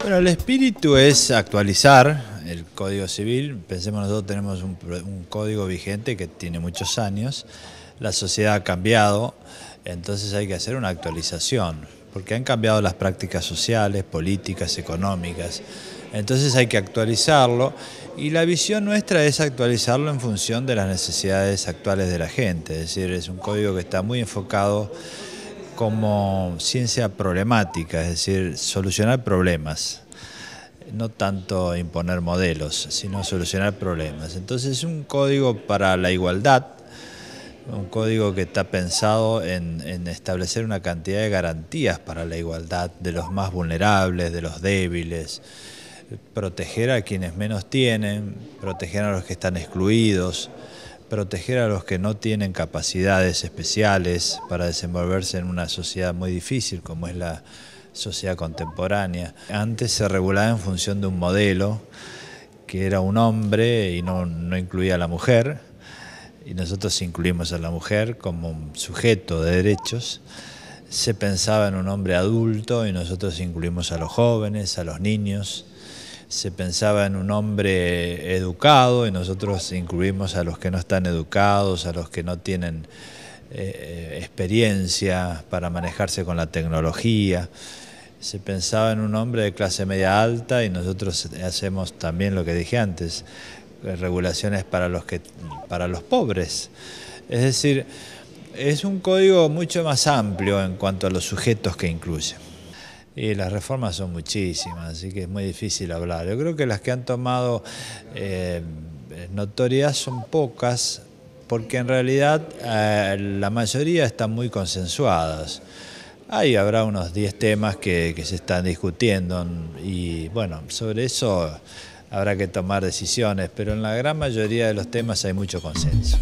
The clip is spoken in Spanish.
Bueno, el espíritu es actualizar el Código Civil. Pensemos, nosotros tenemos un, código vigente que tiene muchos años. La sociedad ha cambiado, entonces hay que hacer una actualización, porque han cambiado las prácticas sociales, políticas, económicas. Entonces hay que actualizarlo y la visión nuestra es actualizarlo en función de las necesidades actuales de la gente. Es decir, es un código que está muy enfocado como ciencia problemática, es decir, solucionar problemas, no tanto imponer modelos, sino solucionar problemas. Entonces es un código para la igualdad, un código que está pensado en, establecer una cantidad de garantías para la igualdad de los más vulnerables, de los débiles, proteger a quienes menos tienen, proteger a los que están excluidos, proteger a los que no tienen capacidades especiales para desenvolverse en una sociedad muy difícil como es la sociedad contemporánea. Antes se regulaba en función de un modelo que era un hombre y no, incluía a la mujer, y nosotros incluimos a la mujer como sujeto de derechos. Se pensaba en un hombre adulto y nosotros incluimos a los jóvenes, a los niños se pensaba en un hombre educado y nosotros incluimos a los que no están educados, a los que no tienen eh, experiencia para manejarse con la tecnología. Se pensaba en un hombre de clase media alta y nosotros hacemos también lo que dije antes, eh, regulaciones para los, que, para los pobres. Es decir, es un código mucho más amplio en cuanto a los sujetos que incluye. Y las reformas son muchísimas, así que es muy difícil hablar. Yo creo que las que han tomado eh, notoriedad son pocas, porque en realidad eh, la mayoría están muy consensuadas. Ahí habrá unos 10 temas que se están discutiendo y bueno, sobre eso habrá que tomar decisiones, pero en la gran mayoría de los temas hay mucho consenso.